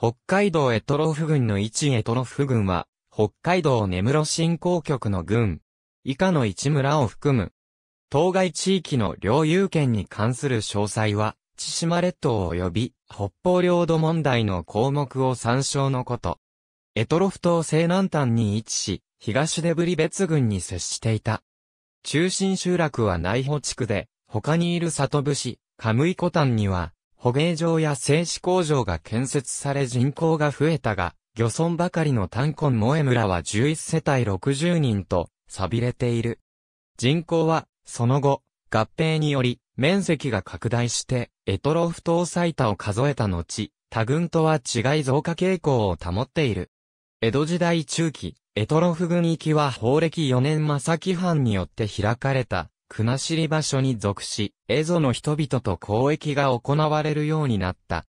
北海道エトロフ郡の一エトロフ郡は、北海道根室振興局の郡、以下の一村を含む、当該地域の領有権に関する詳細は、千島列島及び北方領土問題の項目を参照のこと。エトロフ島西南端に位置し、東デブリ別郡に接していた。中心集落は内保地区で、他にいる里節、カムイコタンには、捕鯨場や製紙工場が建設され人口が増えたが、漁村ばかりの丹根萌え村は11世帯60人と、錆びれている。人口は、その後、合併により、面積が拡大して、エトロフ島最多を数えた後、他軍とは違い増加傾向を保っている。江戸時代中期、エトロフ軍行きは法暦4年正木藩によって開かれた、国後場所に属し、蝦夷の人々と交易が行われるようになった。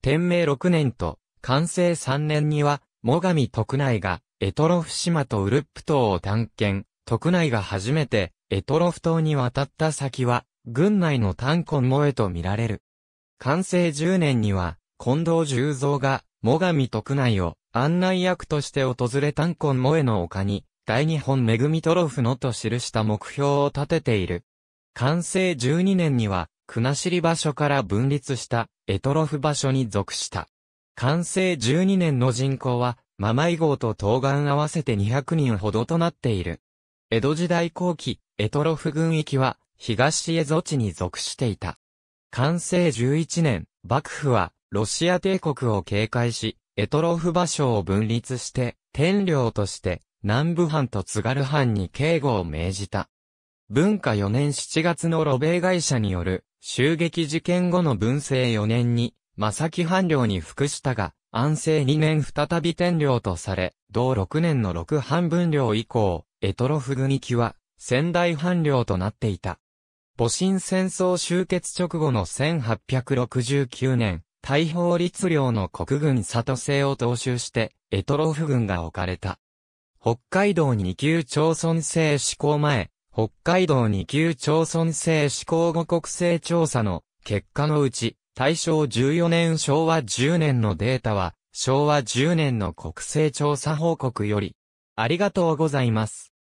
天明6年と、完成3年には、最上徳内が、エトロフ島とウルップ島を探検、徳内が初めて、エトロフ島に渡った先は、軍内の炭ン萌えと見られる。完成10年には、近藤十三が、最上徳内を案内役として訪れ炭ン萌えの丘に、大日本恵みトロフのと記した目標を立てている。完成12年には、国後場所から分立したエトロフ場所に属した。完成12年の人口は、ママイ号と東岸合わせて200人ほどとなっている。江戸時代後期、エトロフ軍域は、東蝦夷地に属していた。完成11年、幕府は、ロシア帝国を警戒し、エトロフ場所を分立して、天領として、南部藩と津軽藩に警護を命じた。文化4年7月の露米会社による襲撃事件後の文政4年に、正木藩領に服したが、安政2年再び天領とされ、同6年の六藩分領以降、エトロフグニキは、仙台藩領となっていた。戊辰戦争終結直後の1869年、大法律領の国軍里政を踏襲して、エトロフ軍が置かれた。北海道二級町村制施行前、北海道二級町村制施行後国勢調査の結果のうち、大正14年昭和10年のデータは、昭和10年の国勢調査報告より、ありがとうございます。